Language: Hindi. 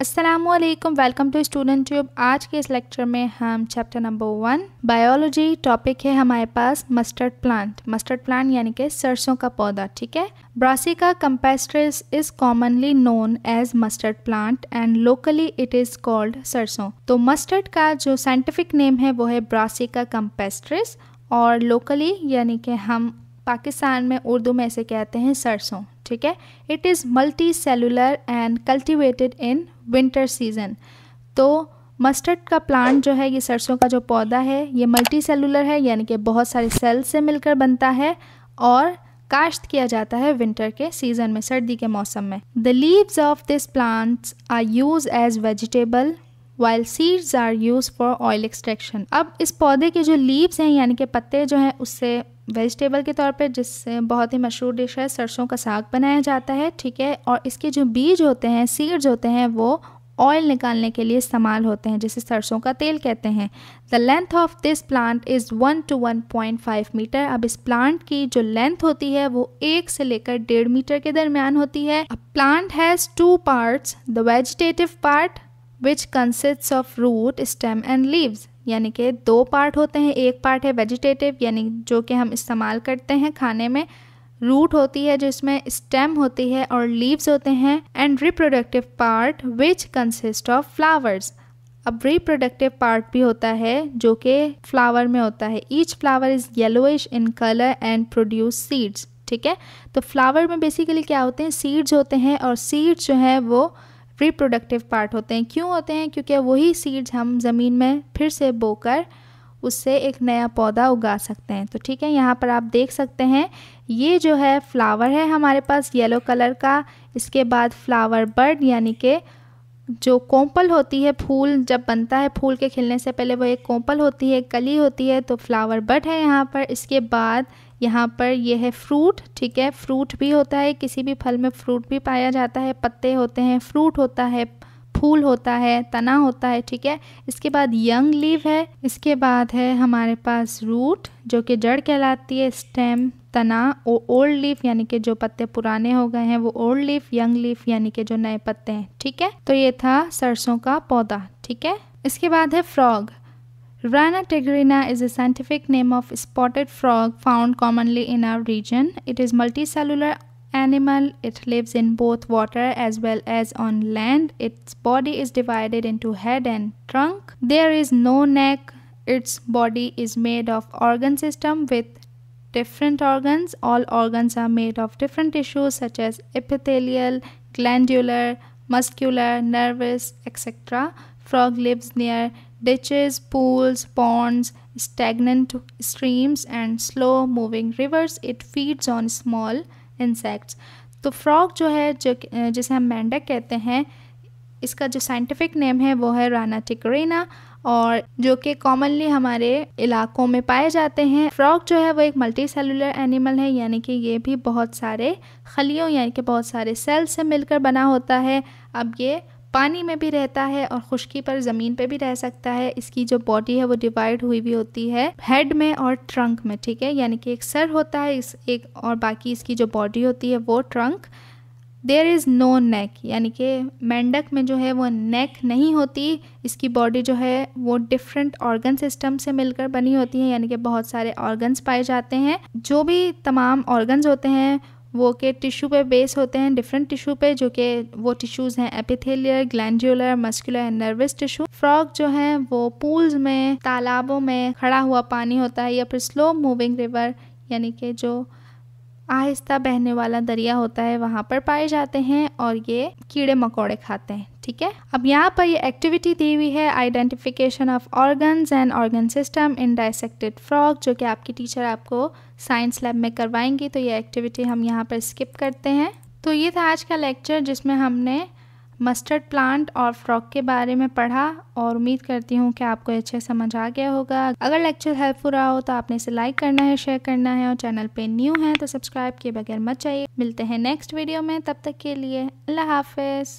Aslam welcome to student tube आज के इस लेक्चर में हम chapter number one biology topic है हमारे पास मस्टर्ड प्लांट मस्टर्ड प्लांट यानी कि सरसों का पौधा ठीक है brassica campestris is commonly known as mustard plant and locally it is called sarson तो मस्टर्ड का जो साइंटिफिक नेम है वो है ब्रासिका कंपेस्ट्रिस और लोकली यानी कि हम पाकिस्तान में उर्दू में ऐसे कहते हैं सरसों ठीक है it is multicellular and cultivated in winter season तो मस्टर्ड का प्लांट जो है ये सरसों का जो पौधा है ये मल्टी सेलुलर है यानी कि बहुत सारे सेल से मिलकर बनता है और काश्त किया जाता है विंटर के सीजन में सर्दी के मौसम में the leaves of this plants are use as vegetable while seeds are use for oil extraction अब इस पौधे के जो लीव्स हैं यानी कि पत्ते जो हैं उससे वेजिटेबल के तौर पे जिससे बहुत ही मशहूर डिश है सरसों का साग बनाया जाता है ठीक है और इसके जो बीज होते हैं सीड्स होते हैं वो ऑयल निकालने के लिए इस्तेमाल होते हैं जिसे सरसों का तेल कहते हैं the length of this plant is one two one point five metre अब इस प्लांट की जो लेंथ होती है वो एक से लेकर डेढ़ मीटर के दरमियान होती है plant has two parts the vegetative part which consist of root stem and leaves यानी कि दो पार्ट होते हैं एक पार्ट है वेजिटेटिव यानी जो कि हम इस्तेमाल करते हैं खाने में रूट होती है जिसमें स्टेम होती है और लीव्स होते हैं and reproductive part which consist of flowers अब रिप्रोडक्टिव पार्ट भी होता है जो कि फ्लावर में होता है each flower is yellowish in colour and produce seeds ठीक है तो फ्लावर में बेसिकली क्या होते हैं सीड्स होते हैं और सीड्स जो हैं वो रिप्रोडक्टिव पार्ट होते हैं क्यों होते हैं क्योंकि वही सीड्स हम ज़मीन में फिर से बोकर उससे एक नया पौधा उगा सकते हैं तो ठीक है यहाँ पर आप देख सकते हैं ये जो है फ्लावर है हमारे पास येलो कलर का इसके बाद फ्लावर बर्ड यानी कि जो कोंपल होती है फूल जब बनता है फूल के खिलने से पहले वो एक कोंपल होती है कली होती है तो फ्लावर बर्ड है यहाँ पर इसके बाद यहाँ पर यह है फ्रूट ठीक है फ्रूट भी होता है किसी भी फल में फ्रूट भी पाया जाता है पत्ते होते हैं फ्रूट होता है फूल होता है तना होता है ठीक है इसके बाद यंग लीव है इसके बाद है हमारे पास रूट जो कि जड़ कहलाती है स्टेम तना वो ओल्ड लीफ यानी कि जो पत्ते पुराने हो गए हैं वो ओल्ड लीफ यंग लीफ यानी कि जो नए पत्ते हैं ठीक है तो ये था सरसों का पौधा ठीक है इसके बाद है frog Rana tigrina is a scientific name of spotted frog found commonly in our region. It is multicellular animal. It lives in both water as well as on land. Its body is divided into head and trunk. There is no neck. Its body is made of organ system with different organs. All organs are made of different tissues such as epithelial, glandular, muscular, nervous, etc. Frog lives near ditches, pools, ponds, stagnant streams, and slow moving rivers. It feeds on small insects. तो फ्रॉग जो है जो जिसे हम मेंढक कहते हैं इसका जो साइंटिफिक नेम है वो है राना टिकरेना और जो कि कॉमनली हमारे इलाकों में पाए जाते हैं फ्रॉग जो है वो एक मल्टी सेलुलर एनिमल है यानी कि ये भी बहुत सारे खलियों यानी कि बहुत सारे सेल्स से मिलकर बना होता है अब ये पानी में भी रहता है और खुश्की पर ज़मीन पे भी रह सकता है इसकी जो बॉडी है वो डिवाइड हुई भी होती है हेड में और ट्रंक में ठीक है यानी कि एक सर होता है इस एक और बाकी इसकी जो बॉडी होती है वो trunk there is no neck यानी कि मेंढक में जो है वो नेक नहीं होती इसकी बॉडी जो है वो डिफरेंट ऑर्गन सिस्टम से मिलकर बनी होती है यानी कि बहुत सारे ऑर्गन्स पाए जाते हैं जो भी तमाम ऑर्गन्स होते हैं वो के टिश्यू पे बेस होते हैं डिफरेंट टिश्यू पे जो कि वो टिश्यूज हैं epithelial glandular muscular and nervous tissue frog जो है वो पूल्स में तालाबों में खड़ा हुआ पानी होता है या फिर स्लो मूविंग रिवर यानी कि जो आहिस्ता बहने वाला दरिया होता है वहाँ पर पाए जाते हैं और ये कीड़े मकोड़े खाते हैं ठीक है अब यहाँ पर ये एक्टिविटी दी हुई है identification of organs and organ system in dissected frog जो कि आपकी टीचर आपको साइंस लैब में करवाएंगी तो ये एक्टिविटी हम यहाँ पर स्किप करते हैं तो ये था आज का लेक्चर जिसमें हमने मस्टर्ड प्लांट और फ्रॉक के बारे में पढ़ा और उम्मीद करती हूँ कि आपको अच्छे समझ आ गया होगा अगर लेक्चर हेल्पफुल रहा हो तो आपने इसे लाइक करना है शेयर करना है और चैनल पे न्यू है तो सब्सक्राइब किए बगैर मत चाहिए मिलते हैं नेक्स्ट वीडियो में तब तक के लिए अल्लाह हाफिज़